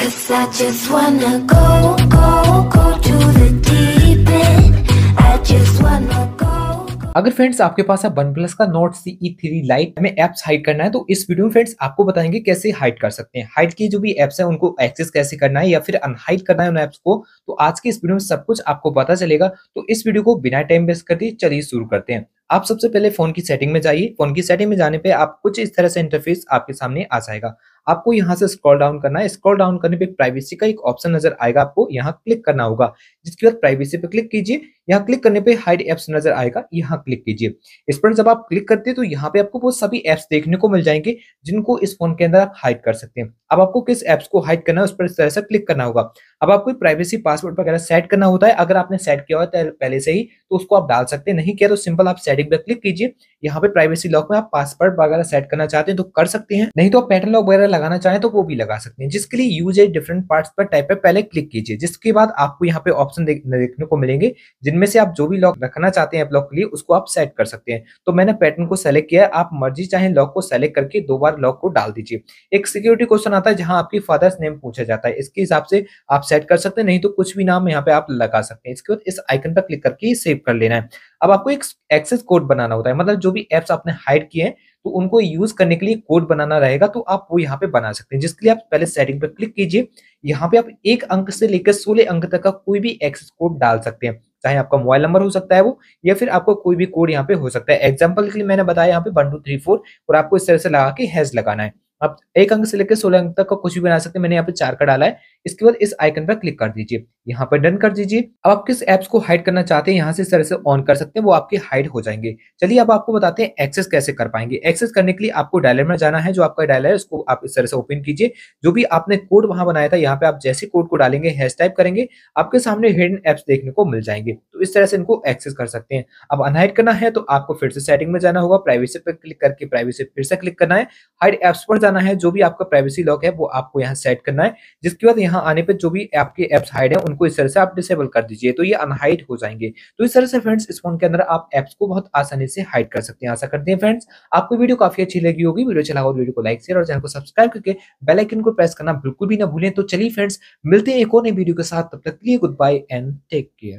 Cause I just wanna go, go, go to the deep end I just wanna go, अगर friends आपके पास है OnePlus का Nord C E three lite हमें apps hide करना है तो इस वीडियो में फ्रेंड्स आपको बताएंगे कैसे हाइड कर सकते हैं हाइड की जो भी एप्स है उनको एक्सेस कैसे करना है या फिर अनहाइड करना है उन एप्स को तो आज के इस वीडियो में सब कुछ आपको पता चलेगा तो इस वीडियो को बिना टाइम वेस्ट करके चलिए शुरू करते हैं आप सबसे पहले फोन की सेटिंग में जाइए फोन की सेटिंग में जाने पे आप कुछ इस तरह से इंटरफेस आपके सामने आ जाएगा आपको यहाँ से स्क्रॉल डाउन करना है स्क्रॉल डाउन करने पे प्राइवेसी का एक ऑप्शन नजर आएगा आपको यहाँ क्लिक करना होगा जिसके बाद प्राइवेसी पे क्लिक कीजिए यहाँ क्लिक करने पे हाइड एप्स नजर आएगा यहाँ क्लिक कीजिए इस पर जब आप क्लिक करते हैं तो यहाँ पे आपको वो सभी एप्स देखने को मिल जाएंगे जिनको इस फोन के अंदर आप हाइड कर सकते हैं अब आपको किस एप्स को हाइड करना है उस पर इस तरह से क्लिक करना होगा अब आपको प्राइवेसी पासवर्ड वगैरह सेट करना होता है अगर आपने सेट किया हुआ पहले से ही तो उसको आप डाल सकते हैं नहीं किया तो सिंपल आप सेटिंग पर क्लिक कीजिए यहाँ पे प्राइवेसी लॉक में आप पासवर्ड वगैरह सेट करना चाहते हैं तो कर सकते हैं नहीं तो आप पैटर्न लॉक वगैरह लगाना चाहें तो वो भी लगा सकते हैं जिसके लिए यूज है डिफरेंट पार्ट पर टाइप पर पहले क्लिक कीजिए जिसके बाद आपको यहाँ पे ऑप्शन देखने को मिलेंगे जिनमें इनमें से आप जो भी लॉक रखना चाहते हैं ब्लॉक के लिए उसको आप सेट कर सकते हैं तो मैंने पैटर्न को सेलेक्ट किया आप मर्जी चाहे लॉक को सेलेक्ट करके दो बार लॉक को डाल दीजिए एक सिक्योरिटी क्वेश्चन आता है जहां आपकी फादर्स नेम पूछा जाता है इसके हिसाब से आप सेट कर सकते हैं नहीं तो कुछ भी नाम यहाँ पे आप लगा सकते हैं इसके बाद इस आइकन पर क्लिक करके सेव कर लेना है अब आपको एक एक्सेस कोड बनाना होता है मतलब जो भी एप्स आपने हाइड किए हैं तो उनको यूज करने के लिए कोड बनाना रहेगा तो आप वो यहाँ पे बना सकते हैं जिसके लिए आप पहले सेटिंग पर क्लिक कीजिए यहाँ पे आप एक अंक से लेकर सोलह अंक तक का कोई भी एक्सेस कोड डाल सकते हैं चाहे आपका मोबाइल नंबर हो सकता है वो या फिर आपका कोई भी कोड यहाँ पे हो सकता है एग्जाम्पल के लिए मैंने बताया यहाँ पे वन टू थ्री फोर और आपको इस तरह से लगा के हैज लगाना है आप एक अंक से लेकर सोलह अंक तक का कुछ भी बना सकते हैं मैंने यहाँ पे चार का डाला है इसके बाद इस आइकन पर क्लिक कर दीजिए यहाँ पर डन कर दीजिए अब आप किस एप्स को हाइड करना चाहते हैं यहाँ से इस तरह से ऑन कर सकते हैं वो आपके हाइड हो जाएंगे चलिए अब आपको बताते हैं एक्सेस कैसे कर पाएंगे एक्सेस करने के लिए आपको डायलर में जाना है जो आपका डायलर है उसको आप इस तरह से ओपन कीजिए जो भी आपने कोड वहां बनाया था यहाँ पे आप जैसे कोड को डालेंगे हैश टाइप करेंगे आपके सामने हिडन एप्स देखने को मिल जाएंगे तो इस तरह से इनको एक्सेस कर सकते हैं अब अनहाइड करना है तो आपको फिर से सेटिंग में जाना होगा प्राइवेसी पर क्लिक करके प्राइवेसी फिर से क्लिक करना है हाइड एप्स पर जाना है जो भी आपका प्राइवेसी लॉक है वो आपको यहाँ सेट करना है जिसके बाद यहाँ आने पर जो भी आपके एप्स हाइड है उनको इस तरह से आप डिसेबल कर दीजिए तो ये अनहाइड हो जाएंगे तो इस तरह से फ्रेंड्स इस फोन के अंदर आप एप्स को बहुत आसानी से हाइड कर सकते हैं आशा करते हैं फ्रेंड्स आपको वीडियो काफी अच्छी लगी होगी वीडियो चला अच्छा हो तो वीडियो को लाइक शेयर और चैनल को सब्सक्राइब करके बेलाइकन को प्रेस करना बिल्कुल भी ना भूलें तो चलिए फ्रेंड्स मिलते हैं एक और नई वीडियो के साथ तब तक के लिए goodbye and take care